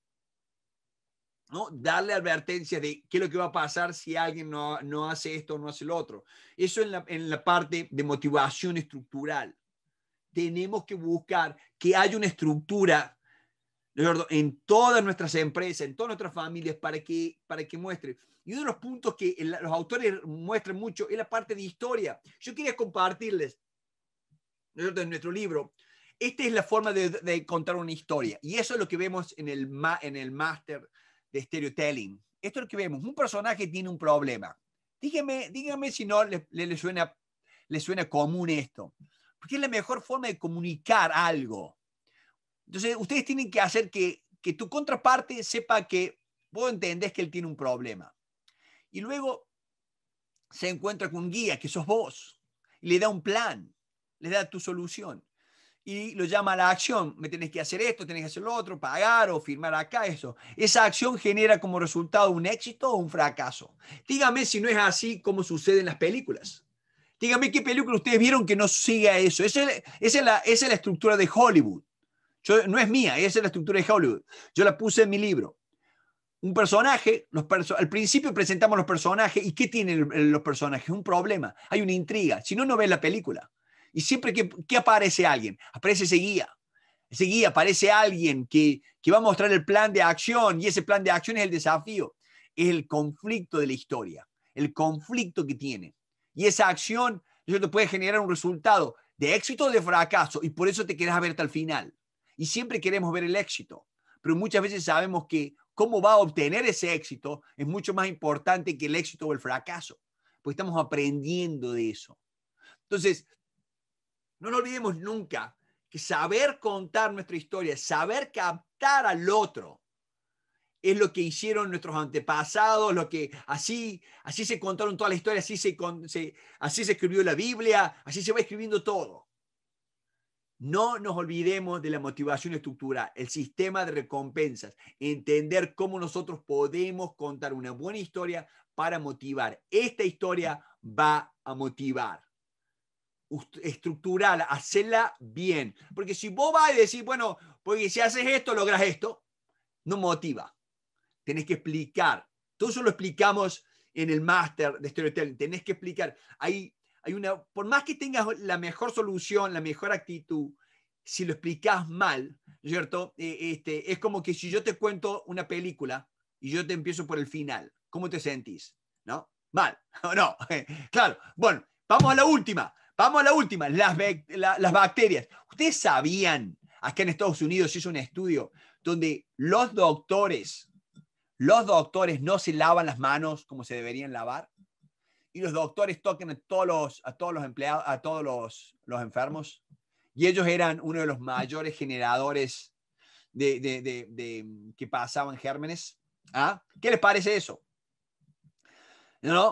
S1: darle advertencias de qué es lo que va a pasar si alguien no, no hace esto o no hace lo otro. Eso en la, en la parte de motivación estructural. Tenemos que buscar que haya una estructura en todas nuestras empresas, en todas nuestras familias, para que, para que muestre. Y uno de los puntos que los autores muestran mucho es la parte de historia. Yo quería compartirles en nuestro libro. Esta es la forma de, contar una historia. Y eso es lo que vemos en el, en el máster de storytelling. Esto es lo que vemos. Un personaje tiene un problema. Dígame, dígame si no le, le, suena, le suena común esto. Porque es la mejor forma de comunicar algo. Entonces, ustedes tienen que hacer que, que tu contraparte sepa que vos entendés que él tiene un problema. Y luego se encuentra con un guía, que sos vos. Y le da un plan, le da tu solución y lo llama a la acción. Me tenés que hacer esto, tenés que hacer lo otro, pagar o firmar acá, eso. Esa acción genera como resultado un éxito o un fracaso. Dígame si no es así como sucede en las películas. Dígame qué película ustedes vieron que no a eso. Esa es, la, estructura de Hollywood. no es mía, esa es la estructura de Hollywood. Yo la puse en mi libro. Un personaje, al principio presentamos los personajes y ¿qué tienen los personajes? Un problema, hay una intriga, si no, no ves la película. Y siempre que, aparece alguien, aparece ese guía. Ese guía, aparece alguien que, va a mostrar el plan de acción y ese plan de acción es el desafío, es el conflicto de la historia, el conflicto que tiene. Y esa acción eso te puede generar un resultado de éxito o de fracaso y por eso te querés ver al final. Y siempre queremos ver el éxito, pero muchas veces sabemos que cómo va a obtener ese éxito es mucho más importante que el éxito o el fracaso, pues estamos aprendiendo de eso. Entonces, no nos olvidemos nunca que saber contar nuestra historia, saber captar al otro, es lo que hicieron nuestros antepasados, lo que así, así se contaron toda la historia, así se, así se escribió la Biblia, así se va escribiendo todo. No nos olvidemos de la motivación estructural, el sistema de recompensas, entender cómo nosotros podemos contar una buena historia para motivar. Esta historia va a motivar estructural, hacerla bien. Porque si vos vas y decís, bueno, porque si haces esto, logras esto, no motiva. Tenés que explicar. Todo eso lo explicamos en el máster de storytelling. Tenés que explicar. Hay, hay una, por más que tengas la mejor solución, la mejor actitud, si lo explicas mal, ¿cierto? E, este, es como que si yo te cuento una película y yo te empiezo por el final, ¿cómo te sentís? ¿No? Mal. *laughs* no? *laughs* claro. Bueno, vamos a la última. Vamos a la última, las, bacterias. ¿Ustedes sabían? Acá en Estados Unidos se hizo un estudio donde los doctores, los doctores no se lavan las manos como se deberían lavar y los doctores tocan a todos los, a todos los empleados, a todos los, enfermos. Y ellos eran uno de los mayores generadores de, que pasaban gérmenes. ¿Ah? ¿Qué les parece eso?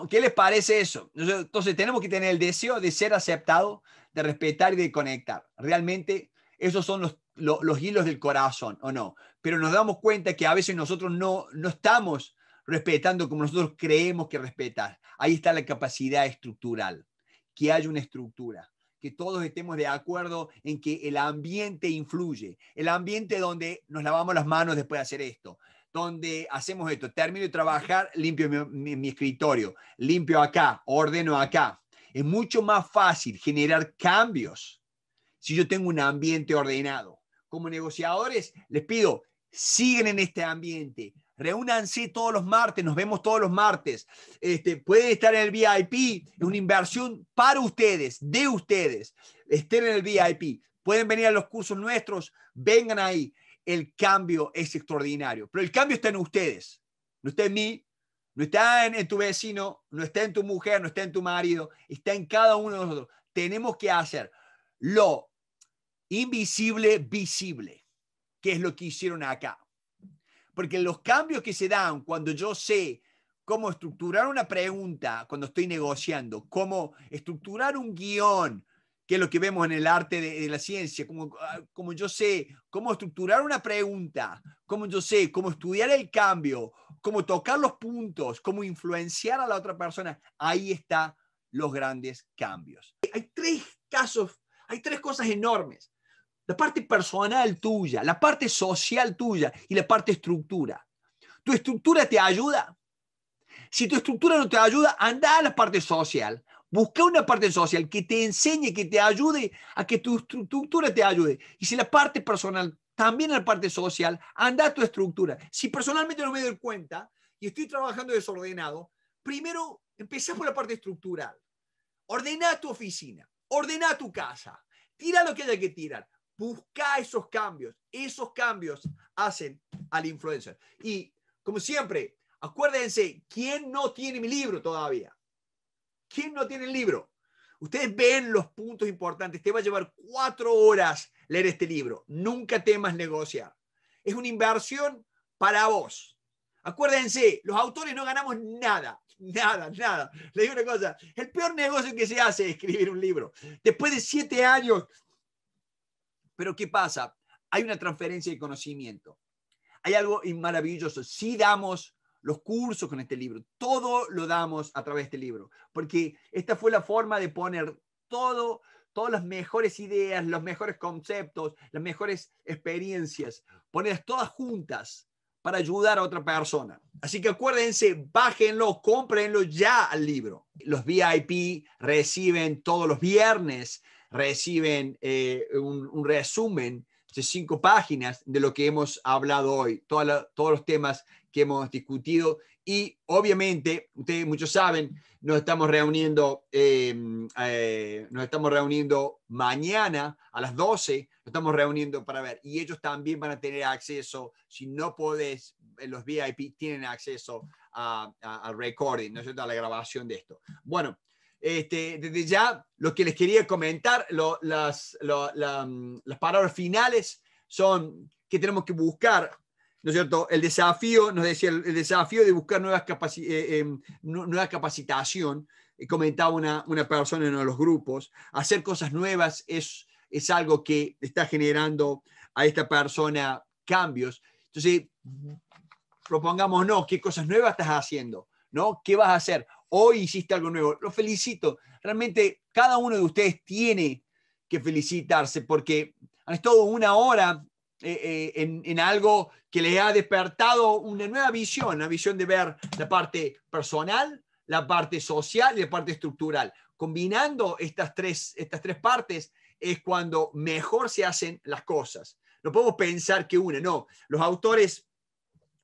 S1: ¿Qué les parece eso? Entonces tenemos que tener el deseo de ser aceptado, de respetar y de conectar. Realmente esos son los, hilos del corazón, ¿o no? Pero nos damos cuenta que a veces nosotros no, no estamos respetando como nosotros creemos que respetar. Ahí está la capacidad estructural, que haya una estructura que todos estemos de acuerdo en que el ambiente influye, el ambiente donde nos lavamos las manos después de hacer esto, donde hacemos esto, termino de trabajar, limpio mi, escritorio, limpio acá, ordeno acá. Es mucho más fácil generar cambios si yo tengo un ambiente ordenado. Como negociadores, les pido, siguen en este ambiente, reúnanse todos los martes, nos vemos todos los martes. Este, pueden estar en el VIP, es una inversión para ustedes, de ustedes. Estén en el VIP, pueden venir a los cursos nuestros, vengan ahí el cambio es extraordinario. Pero el cambio está en ustedes, no está en mí, no está en, tu vecino, no está en tu mujer, no está en tu marido, está en cada uno de nosotros. Tenemos que hacer lo invisible visible, que es lo que hicieron acá. Porque los cambios que se dan cuando yo sé cómo estructurar una pregunta, cuando estoy negociando, cómo estructurar un guión, que es lo que vemos en el arte de, la ciencia, como, ah, como, yo sé cómo estructurar una pregunta, como yo sé cómo estudiar el cambio, cómo tocar los puntos, cómo influenciar a la otra persona, ahí están los grandes cambios. Hay tres casos, hay tres cosas enormes. La parte personal tuya, la parte social tuya y la parte estructura. ¿Tu estructura te ayuda? Si tu estructura no te ayuda, anda a la parte social, Busca una parte social que te enseñe, que te ayude a que tu estructura te ayude. Y si la parte personal, también la parte social, anda a tu estructura. Si personalmente no me doy cuenta y estoy trabajando desordenado, primero empieza por la parte estructural. Ordena tu oficina, ordena tu casa, tira lo que haya que tirar, busca esos cambios. Esos cambios hacen al influencer. Y como siempre, acuérdense, ¿quién no tiene mi libro todavía? ¿Quién no tiene el libro? Ustedes ven los puntos importantes. Te va a llevar cuatro horas leer este libro. Nunca temas negociar. Es una inversión para vos. Acuérdense, los autores no ganamos nada, nada, nada. Les digo una cosa, el peor negocio que se hace es escribir un libro. Después de siete años. Pero ¿qué pasa? Hay una transferencia de conocimiento. Hay algo maravilloso. Si damos los cursos con este libro, todo lo damos a través de este libro, porque esta fue la forma de poner todo, todas las mejores ideas, los mejores conceptos, las mejores experiencias, ponerlas todas juntas para ayudar a otra persona. Así que acuérdense, bájenlo, cómprenlo ya al libro. Los VIP reciben todos los viernes, reciben eh, un, resumen de cinco páginas de lo que hemos hablado hoy, todos los temas que hemos discutido y obviamente, ustedes muchos saben, nos estamos reuniendo, em, eh, nos estamos reuniendo mañana a las 12, nos estamos reuniendo para ver y ellos también van a tener acceso, si no podés, eh, los VIP tienen acceso al a, recording, ¿no es a la grabación de esto. Bueno. Este, desde ya, lo que les quería comentar, las, mm, las palabras finales son que tenemos que buscar ¿no es cierto? El desafío, nos decía, el desafío de buscar nuevas, capaci eh, em, nueva capacitación, eh, comentaba una, una, persona en uno de los grupos, hacer cosas nuevas es, es algo que está generando a esta persona cambios. Entonces, propongámonos qué cosas nuevas estás haciendo, ¿no? ¿Qué vas a hacer? Hoy hiciste algo nuevo. Lo felicito. Realmente cada uno de ustedes tiene que felicitarse porque han estado una hora eh, eh, en, algo que le ha despertado una nueva visión, una visión de ver la parte personal, la parte social y la parte estructural. Combinando estas tres, estas tres partes es cuando mejor se hacen las cosas. No podemos pensar que una, no. Los autores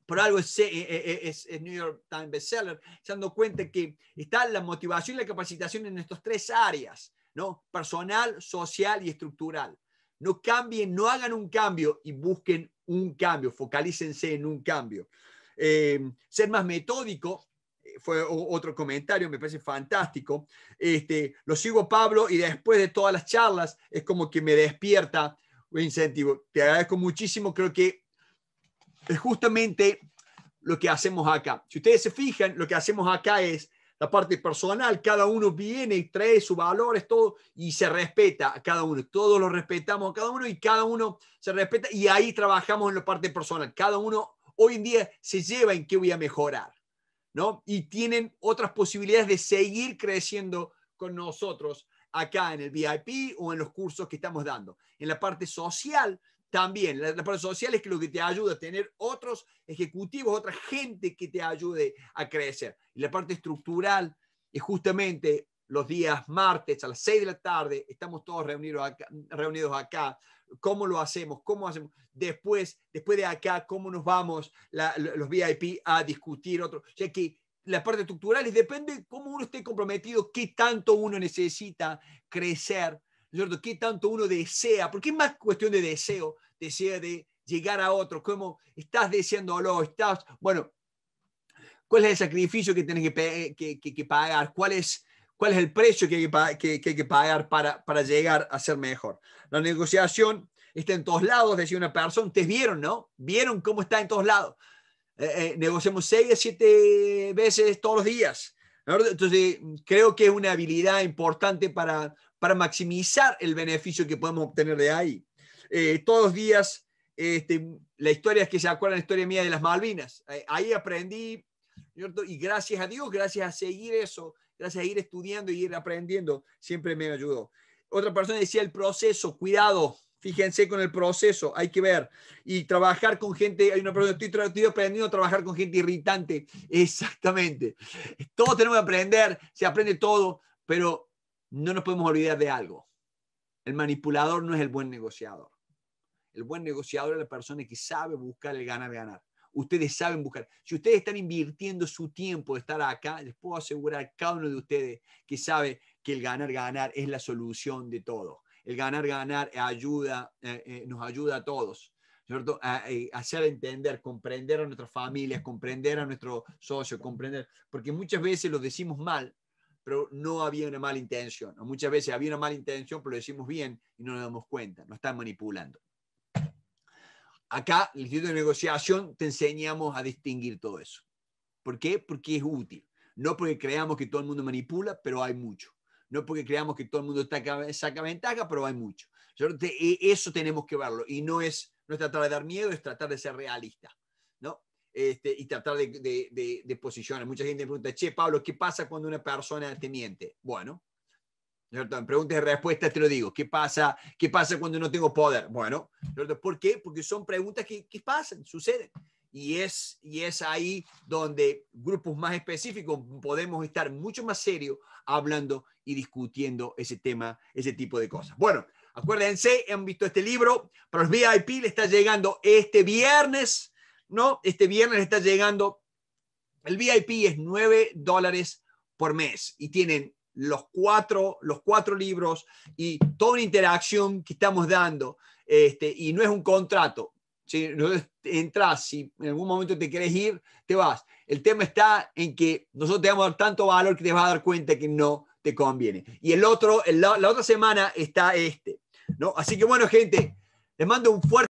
S1: por algo es, eh, New York Times bestseller, se dando cuenta que está la motivación y la capacitación en estas tres áreas, ¿no? Personal, social y estructural. No cambien, no hagan un cambio y busquen un cambio, focalícense en un cambio. Em, ser más metódico eh, fue otro comentario, me parece fantástico. Este, lo sigo Pablo y después de todas las charlas es como que me despierta un incentivo. Te agradezco muchísimo, creo que es justamente lo que hacemos acá. Si ustedes se fijan, lo que hacemos acá es la parte personal, cada uno viene y trae sus valores, todo, y se respeta a cada uno. Todos lo respetamos a cada uno y cada uno se respeta y ahí trabajamos en la parte personal. Cada uno hoy en día se lleva en qué voy a mejorar, ¿no? Y tienen otras posibilidades de seguir creciendo con nosotros acá en el VIP o en los cursos que estamos dando. En la parte social también. La, parte social es que lo que te ayuda a tener otros ejecutivos, otra gente que te ayude a crecer. Y la parte estructural es justamente los días martes a las 6 de la tarde, estamos todos reunidos acá, reunidos acá. ¿Cómo lo hacemos? ¿Cómo hacemos? Después, después de acá, ¿cómo nos vamos los VIP a discutir otro? O sea que la parte estructural es, depende cómo uno esté comprometido, qué tanto uno necesita crecer cierto? ¿Qué tanto uno desea? Porque es más cuestión de deseo, desea de llegar a otro, cómo estás deseándolo, estás, bueno, cuál es el sacrificio que tienes que, que, que, pagar, cuál es, cuál es el precio que hay que, que, pagar para, para llegar a ser mejor. La negociación está en todos lados, decía una persona, ustedes vieron, ¿no? Vieron cómo está en todos lados. Eh, eh, negociamos seis a siete veces todos los días. Entonces, creo que es una habilidad importante para para maximizar el beneficio que podemos obtener de ahí. Eh, todos los días, este, la historia es que se acuerdan la historia mía de las Malvinas. Eh, ahí aprendí, y gracias a Dios, gracias a seguir eso, gracias a ir estudiando y ir aprendiendo, siempre me ayudó. Otra persona decía el proceso, cuidado, fíjense con el proceso, hay que ver. Y trabajar con gente, hay una persona, estoy, estoy, aprendiendo a trabajar con gente irritante. Exactamente. Todos tenemos que aprender, se aprende todo, pero no nos podemos olvidar de algo. El manipulador no es el buen negociador. El buen negociador es la persona que sabe buscar el ganar, ganar. Ustedes saben buscar. Si ustedes están invirtiendo su tiempo de estar acá, les puedo asegurar cada uno de ustedes que sabe que el ganar, ganar es la solución de todo. El ganar, ganar ayuda, eh, eh, nos ayuda a todos. ¿cierto? A, eh, hacer entender, comprender a nuestras familias, comprender a nuestros socio, comprender, porque muchas veces lo decimos mal, pero no había una mala intención. O muchas veces había una mala intención, pero lo decimos bien y no nos damos cuenta, nos están manipulando. Acá, el Instituto de Negociación, te enseñamos a distinguir todo eso. ¿Por qué? Porque es útil. No porque creamos que todo el mundo manipula, pero hay mucho. No porque creamos que todo el mundo saca, saca ventaja, pero hay mucho. Eh, eso tenemos que verlo. Y no es, no es tratar de dar miedo, es tratar de ser realista. ¿no? Este, y tratar de, posicionar. Mucha gente pregunta, che, Pablo, ¿qué pasa cuando una persona te miente? Bueno, en preguntas y respuestas te lo digo. ¿Qué pasa, qué pasa cuando no tengo poder? Bueno, ¿por qué? Porque son preguntas que, pasan, suceden. Y es, y es ahí donde grupos más específicos podemos estar mucho más serios hablando y discutiendo ese tema, ese tipo de cosas. Bueno, acuérdense, han visto este libro, para los VIP le está llegando este viernes ¿no? Este viernes está llegando. El VIP es 9 dólares por mes y tienen los cuatro, los cuatro libros y toda una interacción que estamos dando. Este, y no es un contrato. Si entras, si en algún momento te quieres ir, te vas. El tema está en que nosotros te vamos tanto valor que te vas a dar cuenta que no te conviene. Y el otro, la, la otra semana está este. ¿no? Así que bueno, gente, les mando un fuerte...